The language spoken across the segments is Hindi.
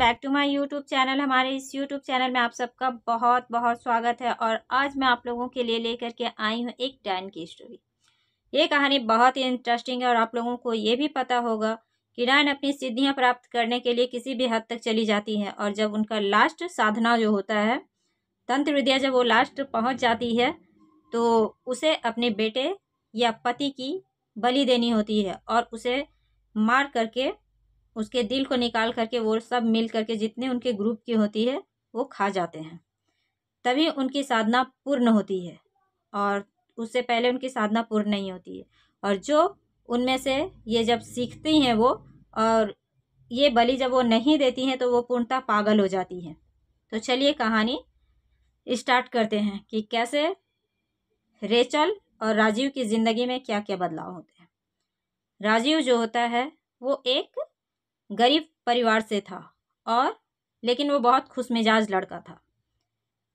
back to my YouTube channel हमारे इस यूट्यूब चैनल में आप सबका बहुत बहुत स्वागत है और आज मैं आप लोगों के लिए लेकर के आई हूँ एक डैन की स्टोरी ये कहानी बहुत ही इंटरेस्टिंग है और आप लोगों को ये भी पता होगा कि डैन अपनी सिद्धियाँ प्राप्त करने के लिए किसी भी हद तक चली जाती हैं और जब उनका लास्ट साधना जो होता है तंत्र विद्या जब वो लास्ट पहुँच जाती है तो उसे अपने बेटे या पति की बलि देनी होती है और उसे मार करके उसके दिल को निकाल करके वो सब मिल करके जितने उनके ग्रुप की होती है वो खा जाते हैं तभी उनकी साधना पूर्ण होती है और उससे पहले उनकी साधना पूर्ण नहीं होती है और जो उनमें से ये जब सीखती हैं वो और ये बलि जब वो नहीं देती हैं तो वो पूर्णतः पागल हो जाती हैं तो चलिए कहानी स्टार्ट करते हैं कि कैसे रेचल और राजीव की ज़िंदगी में क्या क्या बदलाव होते हैं राजीव जो होता है वो एक गरीब परिवार से था और लेकिन वो बहुत खुश मिजाज लड़का था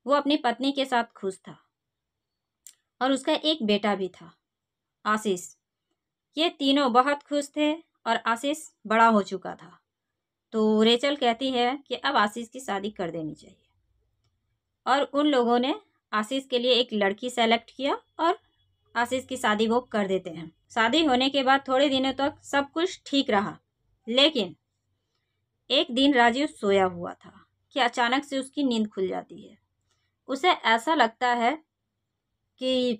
वो अपनी पत्नी के साथ खुश था और उसका एक बेटा भी था आशीष ये तीनों बहुत खुश थे और आशीष बड़ा हो चुका था तो रेचल कहती है कि अब आशीष की शादी कर देनी चाहिए और उन लोगों ने आशीष के लिए एक लड़की सेलेक्ट किया और आशीष की शादी वो कर देते हैं शादी होने के बाद थोड़े दिनों तक सब कुछ ठीक रहा लेकिन एक दिन राजीव सोया हुआ था कि अचानक से उसकी नींद खुल जाती है उसे ऐसा लगता है कि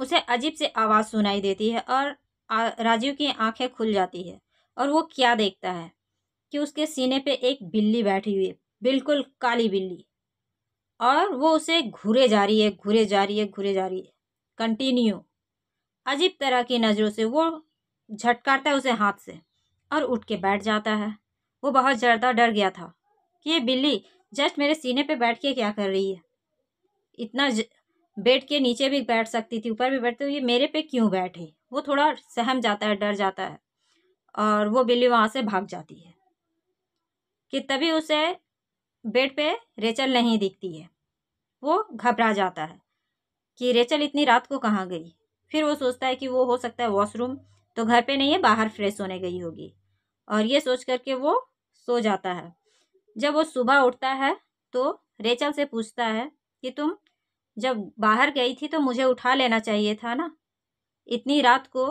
उसे अजीब से आवाज़ सुनाई देती है और राजीव की आंखें खुल जाती है और वो क्या देखता है कि उसके सीने पे एक बिल्ली बैठी हुई है बिल्कुल काली बिल्ली और वो उसे घूरे जा रही है घूरे जा रही है घूरे जा रही है कंटिन्यू अजीब तरह की नज़रों से वो झटकारता है उसे हाथ से और उठ के बैठ जाता है वो बहुत ज़्यादा डर गया था कि ये बिल्ली जस्ट मेरे सीने पे बैठ के क्या कर रही है इतना ज... बेड के नीचे भी बैठ सकती थी ऊपर भी बैठती तो ये मेरे पे क्यों बैठे वो थोड़ा सहम जाता है डर जाता है और वो बिल्ली वहाँ से भाग जाती है कि तभी उसे बेड पे रेचल नहीं दिखती है वो घबरा जाता है कि रेचल इतनी रात को कहाँ गई फिर वो सोचता है कि वो हो सकता है वॉशरूम तो घर पे नहीं है बाहर फ्रेश होने गई होगी और ये सोच करके वो सो जाता है जब वो सुबह उठता है तो रेचल से पूछता है कि तुम जब बाहर गई थी तो मुझे उठा लेना चाहिए था ना इतनी रात को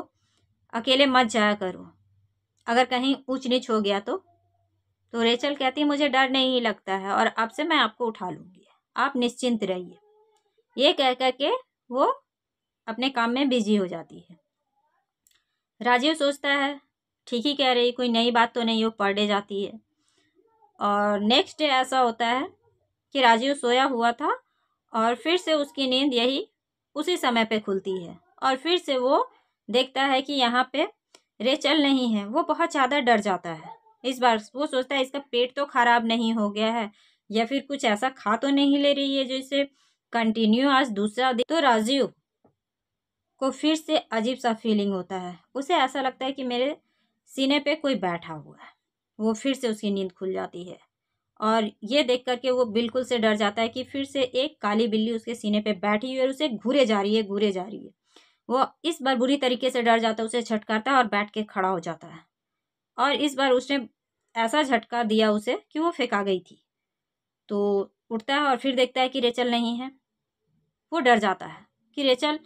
अकेले मत जाया करो अगर कहीं ऊँच नीच हो गया तो तो रेचल कहती है मुझे डर नहीं लगता है और अब से मैं आपको उठा लूँगी आप निश्चिंत रहिए ये कह कर के वो अपने काम में बिजी हो जाती है राजीव सोचता है ठीक ही कह रही कोई नई बात तो नहीं हो पर डे जाती है और नेक्स्ट डे ऐसा होता है कि राजीव सोया हुआ था और फिर से उसकी नींद यही उसी समय पे खुलती है और फिर से वो देखता है कि यहाँ पे रेचल नहीं है वो बहुत ज़्यादा डर जाता है इस बार वो सोचता है इसका पेट तो ख़राब नहीं हो गया है या फिर कुछ ऐसा खा तो नहीं ले रही है जिससे कंटिन्यू आज दूसरा दिन तो राजीव को फिर से अजीब सा फीलिंग होता है उसे ऐसा लगता है कि मेरे सीने पे कोई बैठा हुआ है वो फिर से उसकी नींद खुल जाती है और ये देख करके वो बिल्कुल से डर जाता है कि फिर से एक काली बिल्ली उसके सीने पे बैठी हुई है और उसे घूरे जा रही है घूरे जा रही है वो इस बार बुरी तरीके से डर जाता है उसे झटकाता है और बैठ के खड़ा हो जाता है और इस बार उसने ऐसा झटका दिया उसे कि वो फेंका गई थी तो उठता है और फिर देखता है कि रेचल नहीं है वो डर जाता है कि रेचल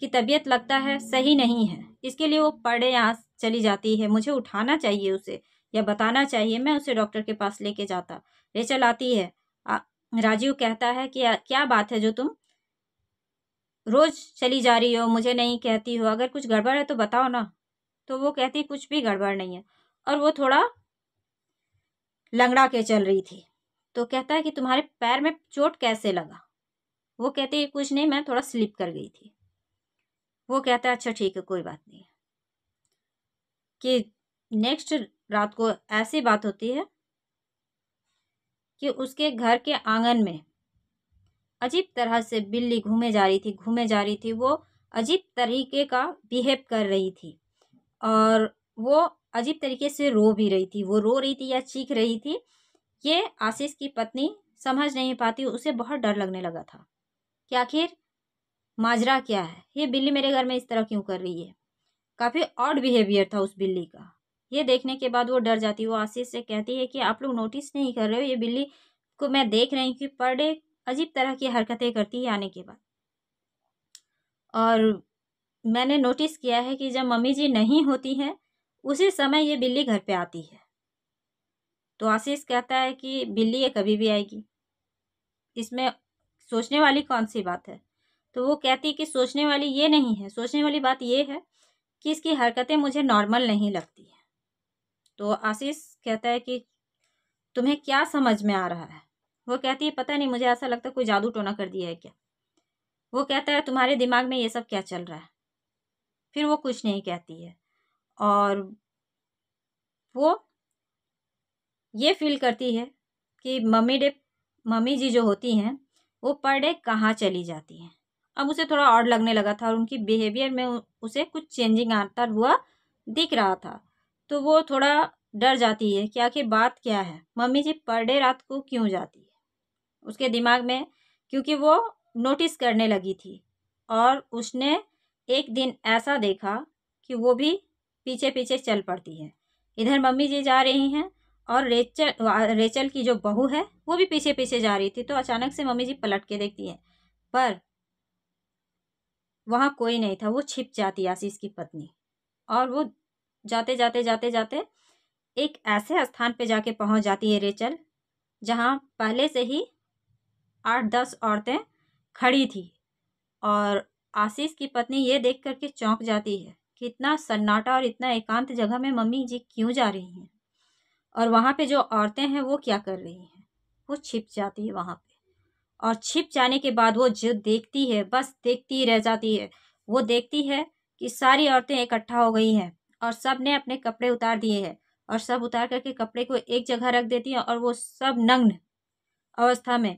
की तबीयत लगता है सही नहीं है इसके लिए वो पड़े यहाँ चली जाती है मुझे उठाना चाहिए उसे या बताना चाहिए मैं उसे डॉक्टर के पास लेके जाता रेचल आती है राजीव कहता है कि क्या बात है जो तुम रोज चली जा रही हो मुझे नहीं कहती हो अगर कुछ गड़बड़ है तो बताओ ना तो वो कहती कुछ भी गड़बड़ नहीं है और वो थोड़ा लंगड़ा के चल रही थी तो कहता है कि तुम्हारे पैर में चोट कैसे लगा वो कहती है कुछ नहीं मैं थोड़ा स्लिप कर गई थी वो कहता है अच्छा ठीक है कोई बात नहीं कि नेक्स्ट रात को ऐसी बात होती है कि उसके घर के आंगन में अजीब तरह से बिल्ली घूमे जा रही थी घूमे जा रही थी वो अजीब तरीके का बिहेव कर रही थी और वो अजीब तरीके से रो भी रही थी वो रो रही थी या चीख रही थी ये आशीष की पत्नी समझ नहीं पाती उसे बहुत डर लगने लगा था कि आखिर माजरा क्या है ये बिल्ली मेरे घर में इस तरह क्यों कर रही है काफ़ी ऑड बिहेवियर था उस बिल्ली का ये देखने के बाद वो डर जाती है वो आशीष से कहती है कि आप लोग नोटिस नहीं कर रहे हो ये बिल्ली को मैं देख रही हूँ कि पर डे अजीब तरह की हरकतें करती है आने के बाद और मैंने नोटिस किया है कि जब मम्मी जी नहीं होती हैं उसी समय ये बिल्ली घर पे आती है तो आशीष कहता है कि बिल्ली ये कभी भी आएगी इसमें सोचने वाली कौन सी बात है तो वो कहती है कि सोचने वाली ये नहीं है सोचने वाली बात ये है कि इसकी हरकतें मुझे नॉर्मल नहीं लगती है तो आशीष कहता है कि तुम्हें क्या समझ में आ रहा है वो कहती है पता नहीं मुझे ऐसा लगता कोई जादू टोना कर दिया है क्या वो कहता है तुम्हारे दिमाग में ये सब क्या चल रहा है फिर वो कुछ नहीं कहती है और वो ये फील करती है कि मम्मी डे मम्मी जी जो होती हैं वो पर डे कहाँ चली जाती हैं अब उसे थोड़ा और लगने लगा था और उनकी बिहेवियर में उसे कुछ चेंजिंग आता हुआ दिख रहा था तो वो थोड़ा डर जाती है कि आखिर बात क्या है मम्मी जी पर डे रात को क्यों जाती है उसके दिमाग में क्योंकि वो नोटिस करने लगी थी और उसने एक दिन ऐसा देखा कि वो भी पीछे पीछे चल पड़ती है इधर मम्मी जी जा रही हैं और रेचल रेचल की जो बहू है वो भी पीछे पीछे जा रही थी तो अचानक से मम्मी जी पलट के देखती है पर वहाँ कोई नहीं था वो छिप जाती आशीष की पत्नी और वो जाते जाते जाते जाते एक ऐसे स्थान पे जाके पहुँच जाती है रेचल जहाँ पहले से ही आठ दस औरतें खड़ी थी और आशीष की पत्नी ये देख करके चौंक जाती है कि इतना सन्नाटा और इतना एकांत जगह में मम्मी जी क्यों जा रही हैं और वहाँ पे जो औरतें हैं वो क्या कर रही हैं वो छिप जाती है वहाँ पे और छिप जाने के बाद वो जो देखती है बस देखती रह जाती है वो देखती है कि सारी औरतें इकट्ठा हो गई हैं और सब ने अपने कपड़े उतार दिए हैं और सब उतार करके कपड़े को एक जगह रख देती हैं और वो सब नग्न अवस्था में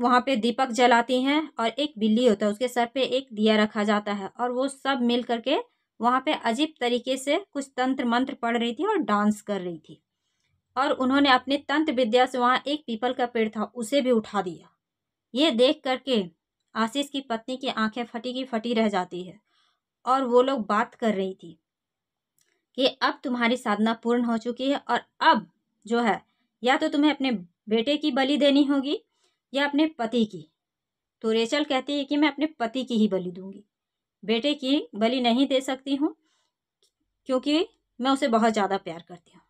वहाँ पे दीपक जलाती हैं और एक बिल्ली होता है उसके सर पे एक दिया रखा जाता है और वो सब मिल करके वहाँ पे अजीब तरीके से कुछ तंत्र मंत्र पढ़ रही थी और डांस कर रही थी और उन्होंने अपने तंत्र विद्या से वहाँ एक पीपल का पेड़ था उसे भी उठा दिया ये देख करके आशीष की पत्नी की आंखें फटी की फटी रह जाती है और वो लोग बात कर रही थी कि अब तुम्हारी साधना पूर्ण हो चुकी है और अब जो है या तो तुम्हें अपने बेटे की बलि देनी होगी या अपने पति की तो रेचल कहती है कि मैं अपने पति की ही बलि दूंगी बेटे की बलि नहीं दे सकती हूँ क्योंकि मैं उसे बहुत ज़्यादा प्यार करती हूँ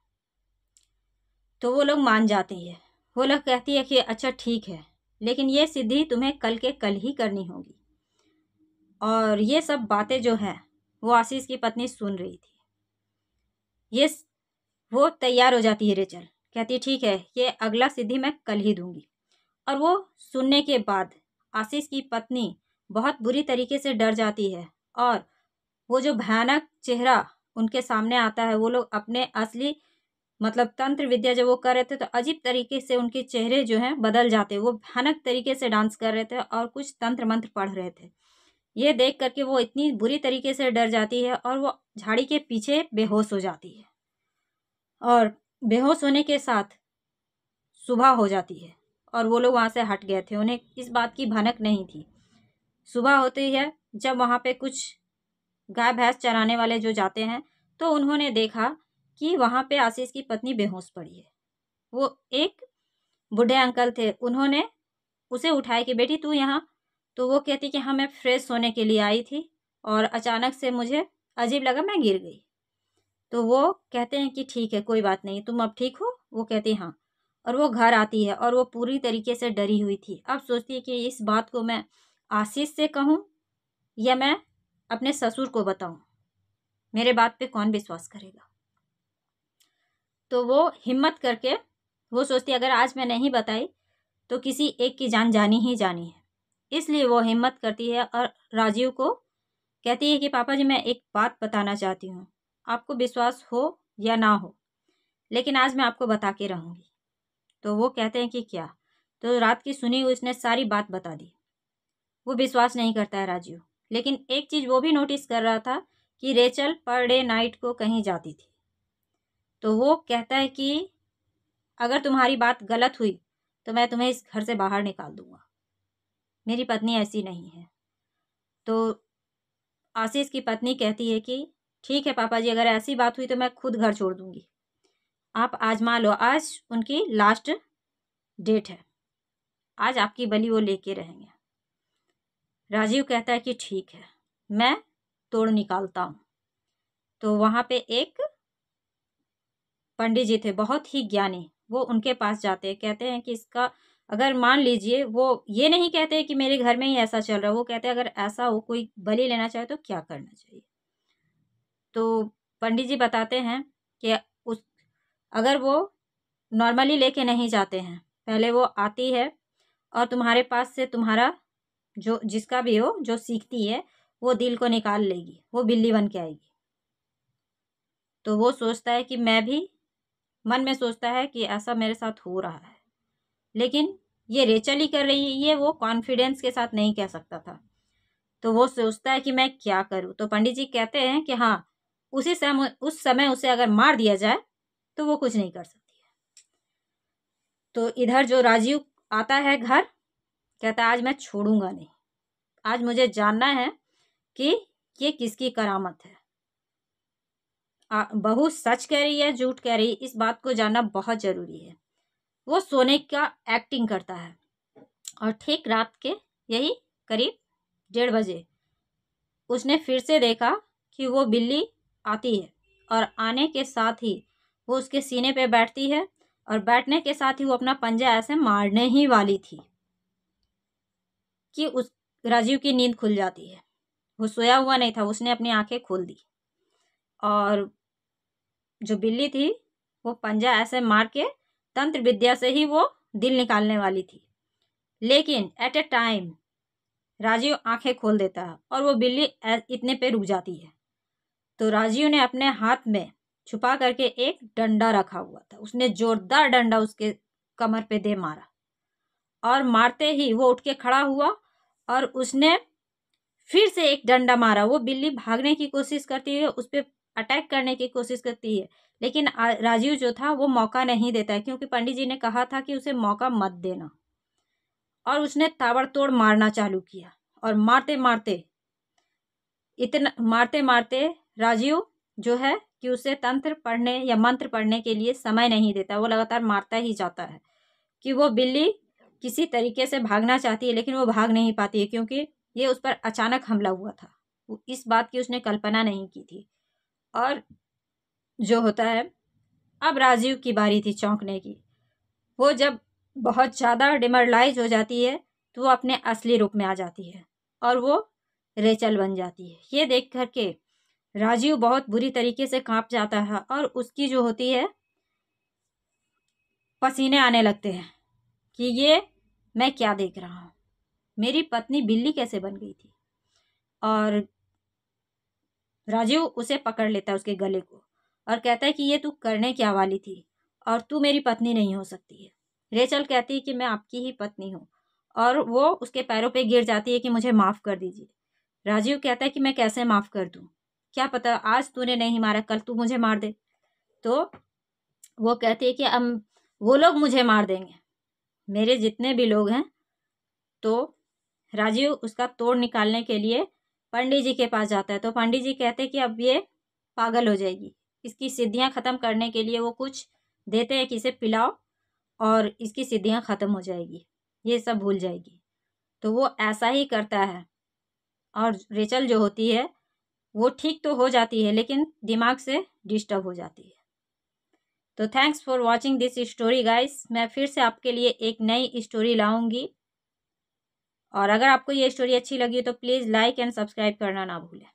तो वो लोग मान जाती है वो लोग कहती है कि अच्छा ठीक है लेकिन ये सिद्धि तुम्हें कल के कल ही करनी होगी और ये सब बातें जो हैं वो आशीष की पत्नी सुन रही थी ये वो तैयार हो जाती है रेचल कहती ठीक है ये अगला सिद्धि मैं कल ही दूंगी और वो सुनने के बाद आशीष की पत्नी बहुत बुरी तरीके से डर जाती है और वो जो भयानक चेहरा उनके सामने आता है वो लोग अपने असली मतलब तंत्र विद्या जब वो कर रहे थे तो अजीब तरीके से उनके चेहरे जो हैं बदल जाते वो भयानक तरीके से डांस कर रहे थे और कुछ तंत्र मंत्र पढ़ रहे थे ये देख करके वो इतनी बुरी तरीके से डर जाती है और वो झाड़ी के पीछे बेहोश हो जाती है और बेहोश होने के साथ सुबह हो जाती है और वो लोग वहाँ से हट गए थे उन्हें इस बात की भनक नहीं थी सुबह होती है जब वहाँ पे कुछ गाय भैंस चराने वाले जो जाते हैं तो उन्होंने देखा कि वहाँ पे आशीष की पत्नी बेहोश पड़ी है वो एक बूढ़े अंकल थे उन्होंने उसे उठाया कि बेटी तू यहाँ तो वो कहती कि हाँ मैं फ्रेश होने के लिए आई थी और अचानक से मुझे अजीब लगा मैं गिर गई तो वो कहते हैं कि ठीक है कोई बात नहीं तुम अब ठीक हो वो कहती हाँ और वो घर आती है और वो पूरी तरीके से डरी हुई थी अब सोचती है कि इस बात को मैं आशीष से कहूँ या मैं अपने ससुर को बताऊँ मेरे बात पे कौन विश्वास करेगा तो वो हिम्मत करके वो सोचती अगर आज मैं नहीं बताई तो किसी एक की जान जानी ही जानी है इसलिए वो हिम्मत करती है और राजीव को कहती है कि पापा जी मैं एक बात बताना चाहती हूँ आपको विश्वास हो या ना हो लेकिन आज मैं आपको बता के रहूँगी तो वो कहते हैं कि क्या तो रात की सुनी हुई उसने सारी बात बता दी वो विश्वास नहीं करता है राजीव लेकिन एक चीज़ वो भी नोटिस कर रहा था कि रेचल पर डे नाइट को कहीं जाती थी तो वो कहता है कि अगर तुम्हारी बात गलत हुई तो मैं तुम्हें इस घर से बाहर निकाल दूंगा मेरी पत्नी ऐसी नहीं है तो आशीष की पत्नी कहती है कि ठीक है पापा जी अगर ऐसी बात हुई तो मैं खुद घर छोड़ दूंगी आप आज मान लो आज उनकी लास्ट डेट है आज आपकी बलि वो लेके रहेंगे राजीव कहता है कि ठीक है मैं तोड़ निकालता हूँ तो वहाँ पे एक पंडित जी थे बहुत ही ज्ञानी वो उनके पास जाते कहते हैं कि इसका अगर मान लीजिए वो ये नहीं कहते कि मेरे घर में ही ऐसा चल रहा है वो कहते हैं अगर ऐसा हो कोई बलि लेना चाहे तो क्या करना चाहिए तो पंडित जी बताते हैं कि उस अगर वो नॉर्मली लेके नहीं जाते हैं पहले वो आती है और तुम्हारे पास से तुम्हारा जो जिसका भी हो जो सीखती है वो दिल को निकाल लेगी वो बिल्ली बन के आएगी तो वो सोचता है कि मैं भी मन में सोचता है कि ऐसा मेरे साथ हो रहा है लेकिन ये रेचल ही कर रही है ये वो कॉन्फिडेंस के साथ नहीं कह सकता था तो वो सोचता है कि मैं क्या करूँ तो पंडित जी कहते हैं कि हाँ उसी समय उस समय उसे अगर मार दिया जाए तो वो कुछ नहीं कर सकती है तो इधर जो राजीव आता है घर कहता है आज मैं छोड़ूंगा नहीं आज मुझे जानना है कि ये किसकी करामत है बहू सच कह रही है झूठ कह रही है इस बात को जानना बहुत ज़रूरी है वो सोने का एक्टिंग करता है और ठीक रात के यही करीब डेढ़ बजे उसने फिर से देखा कि वो बिल्ली आती है और आने के साथ ही वो उसके सीने पे बैठती है और बैठने के साथ ही वो अपना पंजा ऐसे मारने ही वाली थी कि उस राजीव की नींद खुल जाती है वो सोया हुआ नहीं था उसने अपनी आंखें खोल दी और जो बिल्ली थी वो पंजा ऐसे मार के तंत्र विद्या से ही वो दिल निकालने वाली थी लेकिन एट ए टाइम राजीव आंखें खोल देता है और वो बिल्ली इतने पे रुक जाती है तो राजीव ने अपने हाथ में छुपा करके एक डंडा रखा हुआ था उसने जोरदार डंडा उसके कमर पे दे मारा और मारते ही वो उठ के खड़ा हुआ और उसने फिर से एक डंडा मारा वो बिल्ली भागने की कोशिश करती है उस पर अटैक करने की कोशिश करती है लेकिन राजीव जो था वो मौका नहीं देता है क्योंकि पंडित जी ने कहा था कि उसे मौका मत देना और उसने ताबड़तोड़ मारना चालू किया और मारते मारते इतना मारते मारते राजीव जो है कि उसे तंत्र पढ़ने या मंत्र पढ़ने के लिए समय नहीं देता वो लगातार मारता ही जाता है कि वो बिल्ली किसी तरीके से भागना चाहती है लेकिन वो भाग नहीं पाती है क्योंकि ये उस पर अचानक हमला हुआ था इस बात की उसने कल्पना नहीं की थी और जो होता है अब राजीव की बारी थी चौंकने की वो जब बहुत ज़्यादा डिमरलाइज हो जाती है तो वो अपने असली रूप में आ जाती है और वो रेचल बन जाती है ये देख कर के राजीव बहुत बुरी तरीके से कांप जाता है और उसकी जो होती है पसीने आने लगते हैं कि ये मैं क्या देख रहा हूँ मेरी पत्नी बिल्ली कैसे बन गई थी और राजीव उसे पकड़ लेता है उसके गले को और कहता है कि ये तू करने क्या वाली थी और तू मेरी पत्नी नहीं हो सकती है रेचल कहती है कि मैं आपकी ही पत्नी हूँ और वो उसके पैरों पे गिर जाती है कि मुझे माफ़ कर दीजिए राजीव कहता है कि मैं कैसे माफ़ कर दूँ क्या पता आज तूने नहीं मारा कल तू मुझे मार दे तो वो कहती है कि अब वो लोग मुझे मार देंगे मेरे जितने भी लोग हैं तो राजीव उसका तोड़ निकालने के लिए पंडित जी के पास जाता है तो पंडित जी कहते हैं कि अब ये पागल हो जाएगी इसकी सिद्धियाँ ख़त्म करने के लिए वो कुछ देते हैं कि इसे पिलाओ और इसकी सिद्धियाँ ख़त्म हो जाएगी ये सब भूल जाएगी तो वो ऐसा ही करता है और रेचल जो होती है वो ठीक तो हो जाती है लेकिन दिमाग से डिस्टर्ब हो जाती है तो thanks for watching this story guys मैं फिर से आपके लिए एक नई स्टोरी लाऊंगी और अगर आपको ये स्टोरी अच्छी लगी तो प्लीज़ लाइक एंड सब्सक्राइब करना ना भूलें